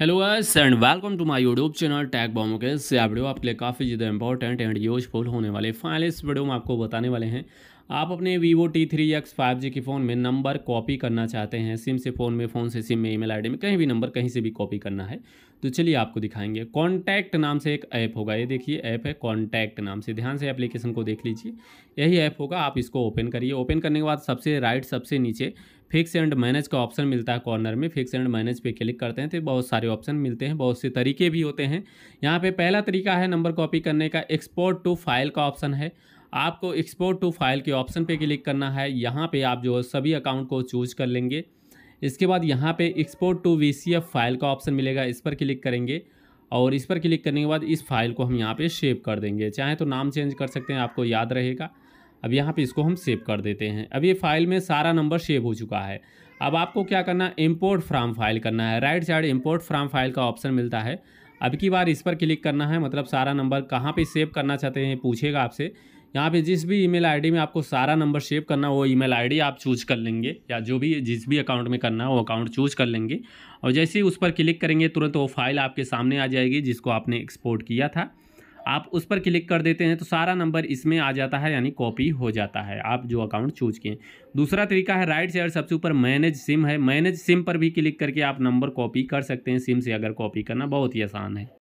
hello guys and welcome to my YouTube channel tag bomb के से video आपके लिए काफ़ी ज़्यादा इंपॉर्टेंट एंड यूजफुल होने वाले फाइनल इस वीडियो में आपको बताने वाले हैं आप अपने Vivo T three X five G के फ़ोन में नंबर कॉपी करना चाहते हैं सिम से फ़ोन में फ़ोन से सिम में ईमेल आईडी में कहीं भी नंबर कहीं से भी कॉपी करना है तो चलिए आपको दिखाएंगे कॉन्टैक्ट नाम से एक ऐप होगा ये देखिए ऐप है कॉन्टैक्ट नाम से ध्यान से एप्लीकेशन को देख लीजिए यही ऐप होगा आप इसको ओपन करिए ओपन करने के बाद सबसे राइट सबसे नीचे फिक्स एंड मैनेज का ऑप्शन मिलता है कॉर्नर में फिक्स एंड मैनेज पे क्लिक करते हैं तो बहुत सारे ऑप्शन मिलते हैं बहुत से तरीके भी होते हैं यहाँ पे पहला तरीका है नंबर कॉपी करने का एक्सपोर्ट टू फाइल का ऑप्शन है आपको एक्सपोर्ट टू फाइल के ऑप्शन पे क्लिक करना है यहाँ पे आप जो सभी अकाउंट को चूज कर लेंगे इसके बाद यहाँ पे एक्सपोर्ट टू वी फाइल का ऑप्शन मिलेगा इस पर क्लिक करेंगे और इस पर क्लिक करने के बाद इस फाइल को हम यहाँ पे सेव कर देंगे चाहे तो नाम चेंज कर सकते हैं आपको याद रहेगा अब यहाँ पे इसको हम सेव कर देते हैं अब ये फाइल में सारा नंबर सेव हो चुका है अब आपको क्या करना है इम्पोर्ट फ्राम फाइल करना है right side import from file का ऑप्शन मिलता है अब की बार इस पर क्लिक करना है मतलब सारा नंबर कहाँ पे सेव करना चाहते हैं पूछेगा आपसे यहाँ पे जिस भी ईमेल आईडी में आपको सारा नंबर सेव करना वो ईमेल आईडी आप चूज कर लेंगे या जो भी जिस भी अकाउंट में करना है वो अकाउंट चूज कर लेंगे और जैसे ही उस पर क्लिक करेंगे तुरंत वो फाइल आपके सामने आ जाएगी जिसको आपने एक्सपोर्ट किया था आप उस पर क्लिक कर देते हैं तो सारा नंबर इसमें आ जाता है यानी कॉपी हो जाता है आप जो अकाउंट चूज किए दूसरा तरीका है राइट साइड सबसे ऊपर मैनेज सिम है मैनेज सिम पर भी क्लिक करके आप नंबर कॉपी कर सकते हैं सिम से अगर कॉपी करना बहुत ही आसान है